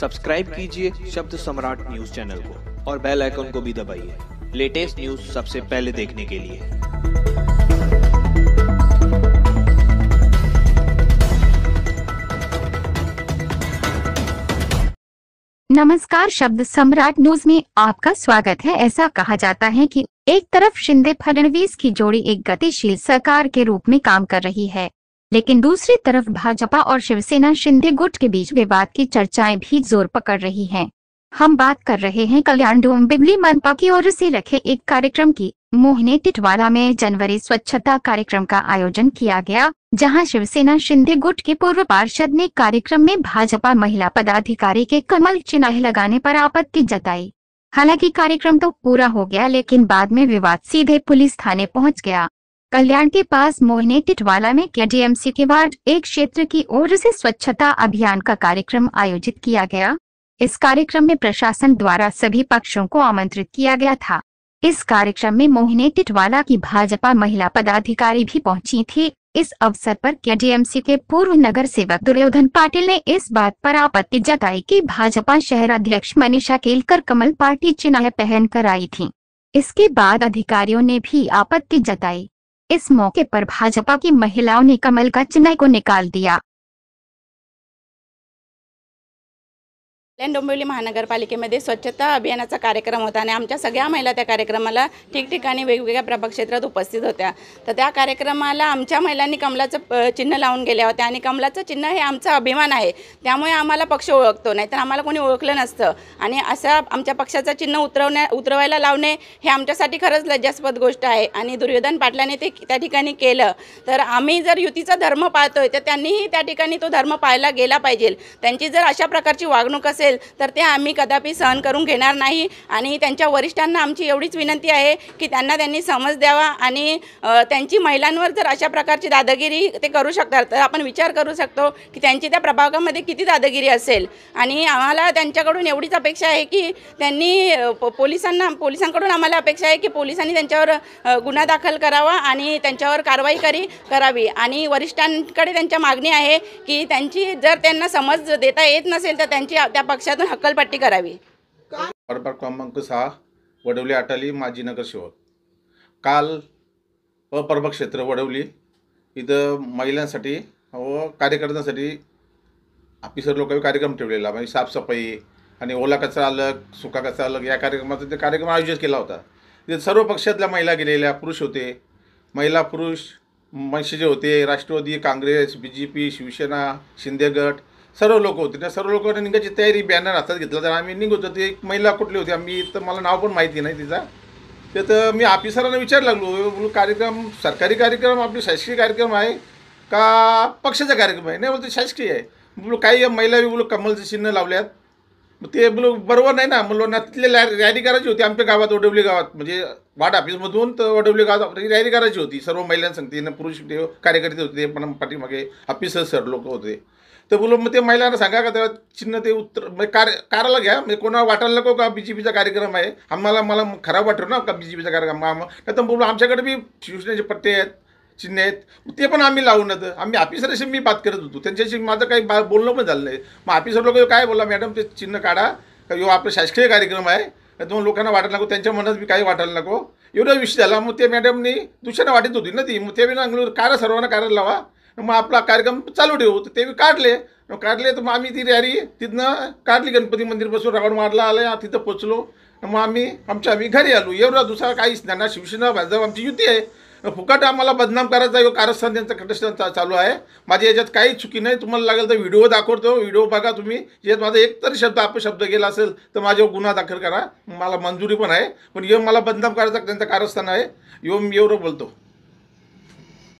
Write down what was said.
Subscribe कीजिए शब्द सम्राट news channel को और बेल आइकन को भी दबाइए लेटेस्ट न्यूज सबसे पहले देखने के लिए नमस्कार शब्द सम्राट न्यूज में आपका स्वागत है ऐसा कहा जाता है कि एक तरफ शिंदे फडणवीस की जोड़ी एक गतिशील सरकार के रूप में काम कर रही है लेकिन दूसरी तरफ भाजपा और शिवसेना शिंदे गुट के बीच विवाद की चर्चाएं भी जोर पकड़ रही हैं। हम बात कर रहे हैं कल्याण डोम बिबली मनपा की ओर से रखे एक कार्यक्रम की मोहने टिटवाला में जनवरी स्वच्छता कार्यक्रम का आयोजन किया गया जहां शिवसेना शिंदे गुट के पूर्व पार्षद ने कार्यक्रम में भाजपा महिला पदाधिकारी के कमल चिन्ह लगाने आरोप आपत्ति जताई हालांकि कार्यक्रम तो पूरा हो गया लेकिन बाद में विवाद सीधे पुलिस थाने पहुँच गया कल्याण के पास मोहिनी टिटवाला में के केडीएमसी के वार्ड एक क्षेत्र की ओर से स्वच्छता अभियान का कार्यक्रम आयोजित किया गया इस कार्यक्रम में प्रशासन द्वारा सभी पक्षों को आमंत्रित किया गया था इस कार्यक्रम में मोहिनी टिटवाला की भाजपा महिला पदाधिकारी भी पहुंची थी इस अवसर पर केडीएमसी के पूर्व नगर सेवक दुर्योधन पाटिल ने इस बात पर आपत्ति जताई कि भाजपा शहर अध्यक्ष मनीषा केलकर कमल पार्टी चिन्ह पहन कर आई थी इसके बाद अधिकारियों ने भी आपत्ति जताई इस मौके पर भाजपा की महिलाओं ने कमल का चिन्ह को निकाल दिया डोंबिवली महानगरपालिकेमध्ये स्वच्छता अभियानाचा कार्यक्रम होता आणि आमच्या सगळ्या महिला त्या कार्यक्रमाला ठिकठिकाणी वेगवेगळ्या प्रभाग क्षेत्रात उपस्थित होत्या तर त्या कार्यक्रमाला आमच्या महिलांनी कमलाचं चिन्ह लावून गेल्या होत्या आणि कमलाचं चिन्ह हे आमचा अभिमान आहे त्यामुळे आम्हाला पक्ष ओळखतो नाही तर आम्हाला कोणी ओळखलं नसतं आणि असं आमच्या पक्षाचं चिन्ह उतरवण्या उतरवायला लावणे हे आमच्यासाठी खरंच लज्जास्पद गोष्ट आहे आणि दुर्योधन पाटलाने ते त्या ठिकाणी केलं तर आम्ही जर युतीचा धर्म पाळतोय तर त्यांनीही त्या ठिकाणी तो धर्म पाळला गेला पाहिजे त्यांची जर अशा प्रकारची वागणूक असेल असेल तर ते आम्ही कदापि सहन करून घेणार नाही आणि त्यांच्या वरिष्ठांना आमची एवढीच विनंती आहे की त्यांना त्यांनी समज द्यावा आणि त्यांची महिलांवर जर अशा प्रकारची दादागिरी ते करू शकतात तर आपण विचार करू शकतो की त्यांची त्या प्रभागामध्ये किती दादागिरी असेल आणि आम्हाला त्यांच्याकडून एवढीच अपेक्षा आहे की त्यांनी पोलिसांना पोलिसांकडून आम्हाला अपेक्षा आहे की पोलिसांनी त्यांच्यावर गुन्हा दाखल करावा आणि त्यांच्यावर कारवाई करी करावी आणि वरिष्ठांकडे त्यांच्या मागणी आहे की त्यांची जर त्यांना समज देता येत नसेल तर त्यांची त्या पक्षातून हक्कलपट्टी करावी ऑर्डर क्रमांक सहा वडवली आटाली माजी नगरसेवक काल अप्रभ क्षेत्र वडवली इथं महिलांसाठी व कार्यकर्त्यांसाठी ऑफिसर लोक कार्यक्रम ठेवलेला म्हणजे साफसफाई आणि ओला कचरा अलग सुका कचरा अलग या कार्यक्रमाचा ते कार्यक्रम आयोजित केला होता ते सर्व पक्षातल्या महिला गेलेल्या पुरुष होते महिला पुरुष मनसे जे होते Rashtrawadi Congress B J P Shiv Sena Shinde गट सर्व लोक होते त्या सर्व लोकांनी निघायची तयारी बॅनर हातात घेतला तर आम्ही निघत होतो एक महिला कुठली होती आम्ही तर मला नाव पण माहिती नाही तिचा ते तर मी ऑफिसरांना विचार लागलो कार्यक्रम सरकारी कार्यक्रम आपले शासकीय कार्यक्रम आहे का पक्षाचा कार्यक्रम आहे नाही बोलतो शासकीय आहे बोलू काही महिला बोलू कमलचे चिन्ह लावल्यात मग ते बोल बरोबर नाही ना म्हणलो ना तिथले रॅली करायची होती आमच्या गावात वडवली गावात म्हणजे वार्ड ऑफिसमधून तर वडवली गावात म्हणजे रॅली करायची होती सर्व सांगते पुरुष ते कार्यकर्ते होते पण पाठीमागे ऑफिसर सर लोक होते तर बोलू मग ते महिलांना सांगा का त्या चिन्ह ते उत्तर म्हणजे कार काराला घ्या म्हणजे कोणाला वाटायला नको का बी कार्यक्रम आहे आम्हाला मला खराब वाटतो ना का बी जे पीचा कार्यक्रम नाही तर बोलू आमच्याकडे बी शिवसेनेचे पट्टे आहेत चिन्ह आहेत ते पण आम्ही लावून आम्ही ऑफिसरशी मी बात करत होतो त्यांच्याशी माझं काही बा बोलणं पण झालं नाही मग ऑफिसर लोक काय बोला मॅडम ते चिन्ह काढा का यो आपला शासकीय कार्यक्रम आहे दोन लोकांना वाटायला नको त्यांच्या मनात मी काही वाटायला नको एवढा विषय झाला मग ते मॅडमनी दुसऱ्यांना वाटत होती ना ती मग ते मी काढा सर्वांना काढायला लावा मग आपला कार्यक्रम चालू ठेवू तर ते मी काढले काढले तर मग आम्ही ती रॅली तिथनं काढली गणपती मंदिरपासून रावण मारला आला तिथं पोचलो मग आम्ही आमच्या आम्ही घरी आलो एवढा दुसरा काहीच नाही ना शिवसेना भाजप आमची युती आहे फुकट आम्हाला बदनाम करायचा यो कारस्थान त्यांचं कटस्थान चालू आहे माझी याच्यात काही चुकी नाही तुम्हाला लागेल तर व्हिडिओ दाखवतो व्हिडिओ बघा तुम्ही याच्यात माझा एक तरी शब्द अपशब्द गेला असेल तर माझ्यावर गुन्हा दाखल करा मला मंजुरी पण आहे पण यो मला बदनाम करायचा त्यांचं कारस्थान आहे यो मी एवढं बोलतो